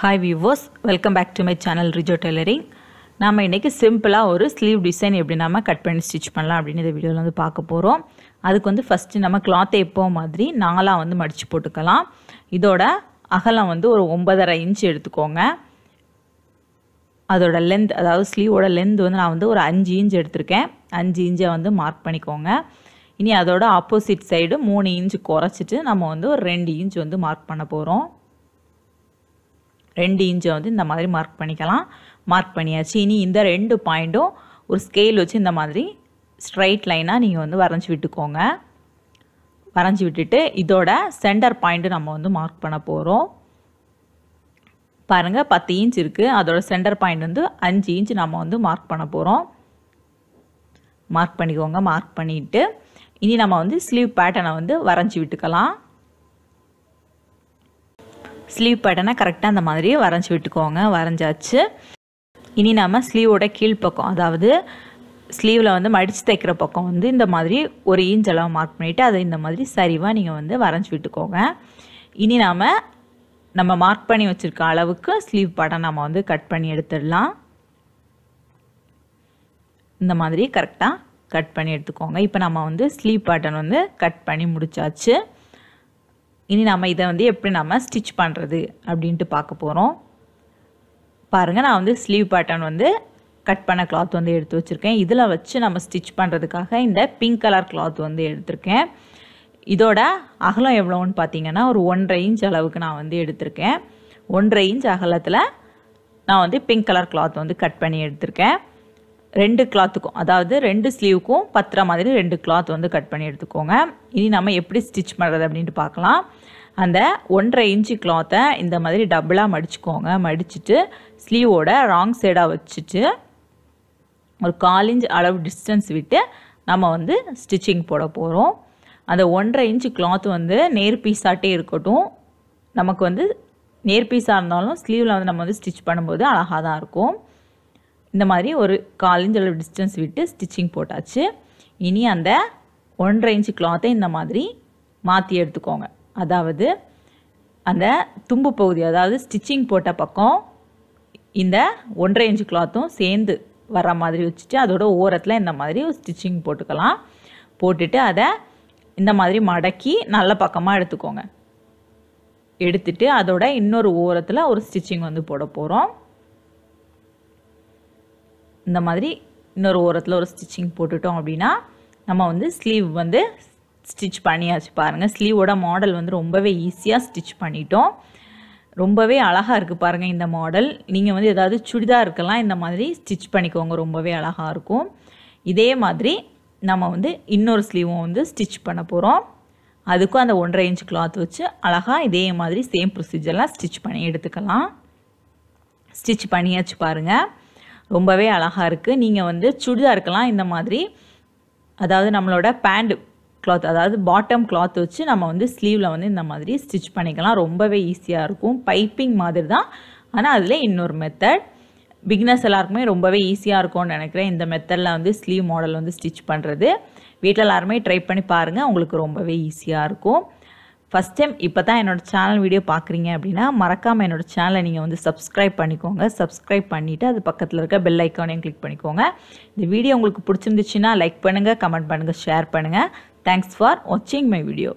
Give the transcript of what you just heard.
hi viewers welcome back to my channel Rijo tailoring நாம் இன்றைக்கி சிம்பிளாக ஒரு ஸ்லீவ் டிசைன் எப்படி நம்ம கட் பண்ணி ஸ்டிச் பண்ணலாம் அப்படின்னு இந்த வீடியோவில் வந்து பார்க்க போகிறோம் அதுக்கு வந்து ஃபஸ்ட்டு நம்ம கிளாத்தை எப்போ மாதிரி நாலாக வந்து மடித்து போட்டுக்கலாம் இதோட அகலம் வந்து ஒரு ஒன்பதரை இன்ச் எடுத்துக்கோங்க அதோட லென்த் அதாவது ஸ்லீவோட லென்த் வந்து நான் வந்து ஒரு அஞ்சு இன்ச் எடுத்திருக்கேன் அஞ்சு இன்ச்சை வந்து மார்க் பண்ணிக்கோங்க இனி அதோட ஆப்போசிட் சைடு மூணு இன்ச் குறைச்சிட்டு நம்ம வந்து ஒரு ரெண்டு இன்ச் வந்து மார்க் பண்ண போகிறோம் ரெண்டு இன்ச்சை வந்து இந்த மாதிரி மார்க் பண்ணிக்கலாம் மார்க் பண்ணியாச்சு இனி இந்த ரெண்டு பாயிண்ட்டும் ஒரு ஸ்கேல் வச்சு இந்த மாதிரி ஸ்ட்ரைட் லைனாக நீங்கள் வந்து வரைஞ்சி விட்டுக்கோங்க வரைஞ்சி விட்டுட்டு இதோட சென்டர் பாயிண்ட்டு நம்ம வந்து மார்க் பண்ண போகிறோம் பாருங்கள் பத்து இன்ச் இருக்குது அதோட சென்டர் பாயிண்ட் வந்து அஞ்சு இன்ச் நம்ம வந்து மார்க் பண்ண போகிறோம் மார்க் பண்ணிக்கோங்க மார்க் பண்ணிவிட்டு இனி நம்ம வந்து ஸ்லீவ் பேட்டர்னை வந்து வரைஞ்சி விட்டுக்கலாம் ஸ்லீவ் பேட்டனை கரெக்டாக அந்த மாதிரி வரைஞ்சி விட்டுக்கோங்க வரைஞ்சாச்சு இனி நம்ம ஸ்லீவோட கீழ்ப்பக்கம் அதாவது ஸ்லீவில் வந்து மடித்து தைக்கிற பக்கம் வந்து இந்த மாதிரி ஒரு இன்ச் அளவு மார்க் பண்ணிவிட்டு அதை இந்த மாதிரி சரிவாக நீங்கள் வந்து வரைஞ்சி விட்டுக்கோங்க இனி நாம் நம்ம மார்க் பண்ணி வச்சுருக்க அளவுக்கு ஸ்லீவ் படம் நம்ம வந்து கட் பண்ணி எடுத்துடலாம் இந்த மாதிரி கரெக்டாக கட் பண்ணி எடுத்துக்கோங்க இப்போ நம்ம வந்து ஸ்லீவ் பட்டன் வந்து கட் பண்ணி முடிச்சாச்சு இனி நம்ம இதை வந்து எப்படி நம்ம ஸ்டிச் பண்ணுறது அப்படின்ட்டு பார்க்க போகிறோம் பாருங்கள் நான் வந்து ஸ்லீவ் பேட்டர்ன் வந்து கட் பண்ண கிளாத் வந்து எடுத்து வச்சுருக்கேன் இதில் வச்சு நம்ம ஸ்டிச் பண்ணுறதுக்காக இந்த பிங்க் கலர் கிளாத் வந்து எடுத்திருக்கேன் இதோட அகலம் எவ்வளோன்னு பார்த்தீங்கன்னா ஒரு ஒன்றரை இன்ச் அளவுக்கு நான் வந்து எடுத்திருக்கேன் ஒன்றரை இன்ச் அகலத்தில் நான் வந்து பிங்க் கலர் கிளாத் வந்து கட் பண்ணி எடுத்திருக்கேன் ரெண்டு கிளாத்துக்கும் அதாவது ரெண்டு ஸ்லீவுக்கும் பத்திர மாதிரி ரெண்டு கிளாத் வந்து கட் பண்ணி எடுத்துக்கோங்க இனி நம்ம எப்படி ஸ்டிச் பண்ணுறது அப்படின்ட்டு பார்க்கலாம் அந்த ஒன்றரை இன்ச்சு கிளாத்தை இந்த மாதிரி டபுளாக மடிச்சுக்கோங்க மடிச்சுட்டு ஸ்லீவோட ராங் சைடாக வச்சுட்டு ஒரு கால் இன்ச் அளவு டிஸ்டன்ஸ் விட்டு நம்ம வந்து ஸ்டிச்சிங் போட போகிறோம் அந்த ஒன்றரை இன்ச்சு கிளாத் வந்து நேர் பீஸாட்டே இருக்கட்டும் நமக்கு வந்து நேர் பீஸாக இருந்தாலும் ஸ்லீவில் வந்து நம்ம வந்து ஸ்டிச் பண்ணும்போது அழகாக தான் இருக்கும் இந்த மாதிரி ஒரு கால் இன்ச் அளவு டிஸ்டன்ஸ் விட்டு ஸ்டிச்சிங் போட்டாச்சு இனி அந்த ஒன்றரை இன்ச்சு கிளாத்தை இந்த மாதிரி மாற்றி எடுத்துக்கோங்க அதாவது அந்த தும்பு பகுதி அதாவது ஸ்டிச்சிங் போட்ட பக்கம் இந்த ஒன்றரை இன்ச்சு கிளாத்தும் சேர்ந்து வர மாதிரி வச்சுட்டு அதோட ஓரத்தில் இந்த மாதிரி ஒரு ஸ்டிச்சிங் போட்டுக்கலாம் போட்டுட்டு அதை இந்த மாதிரி மடக்கி நல்ல பக்கமாக எடுத்துக்கோங்க எடுத்துட்டு அதோட இன்னொரு ஓரத்தில் ஒரு ஸ்டிச்சிங் வந்து போட போகிறோம் இந்த மாதிரி இன்னொரு ஓரத்தில் ஒரு ஸ்டிச்சிங் போட்டுட்டோம் அப்படின்னா நம்ம வந்து ஸ்லீவ் வந்து ஸ்டிச் பண்ணியாச்சு பாருங்கள் ஸ்லீவோட மாடல் வந்து ரொம்பவே ஈஸியாக ஸ்டிச் பண்ணிட்டோம் ரொம்பவே அழகாக இருக்குது பாருங்கள் இந்த மாடல் நீங்கள் வந்து ஏதாவது சுடிதாருக்கெல்லாம் இருக்கலாம் இந்த மாதிரி ஸ்டிச் பண்ணிக்கோங்க ரொம்பவே அழகாக இருக்கும் இதே மாதிரி நம்ம வந்து இன்னொரு ஸ்லீவும் வந்து ஸ்டிச் பண்ண போகிறோம் அதுக்கும் அந்த ஒன்றரை இன்ச் கிளாத் வச்சு அழகாக இதே மாதிரி சேம் ப்ரொசீஜர்லாம் ஸ்டிச் பண்ணி எடுத்துக்கலாம் ஸ்டிச் பண்ணியாச்சு பாருங்கள் ரொம்பவே அழகாக இருக்குது நீங்கள் வந்து சுடிதாருக்கெல்லாம் இந்த மாதிரி அதாவது நம்மளோட பேண்ட் கிளாத் அதாவது பாட்டம் கிளாத் வச்சு நம்ம வந்து ஸ்லீவில் வந்து இந்த மாதிரி ஸ்டிச் பண்ணிக்கலாம் ரொம்பவே ஈஸியாக இருக்கும் பைப்பிங் மாதிரி தான் ஆனால் அதில் இன்னொரு மெத்தட் பிக்னஸ் எல்லாருக்குமே ரொம்பவே ஈஸியாக இருக்கும்னு நினைக்கிறேன் இந்த மெத்தடில் வந்து ஸ்லீவ் மாடல் வந்து ஸ்டிச் பண்ணுறது வீட்டில் எல்லாருமே ட்ரை பண்ணி பாருங்கள் உங்களுக்கு ரொம்பவே ஈஸியாக இருக்கும் ஃபஸ்ட் டைம் இப்போ தான் என்னோடய சேனல் வீடியோ பார்க்குறீங்க அப்படின்னா மறக்காமல் என்னோடய சேனலை நீங்கள் வந்து சப்ஸ்கிரைப் பண்ணிக்கோங்க சப்ஸ்கிரைப் பண்ணிவிட்டு அது பக்கத்தில் இருக்க பெல் ஐக்கானையும் கிளிக் பண்ணிக்கோங்க இந்த வீடியோ உங்களுக்கு பிடிச்சிருந்துச்சுன்னா லைக் பண்ணுங்கள் கமெண்ட் பண்ணுங்கள் ஷேர் பண்ணுங்கள் தேங்க்ஸ் ஃபார் வாட்சிங் மை வீடியோ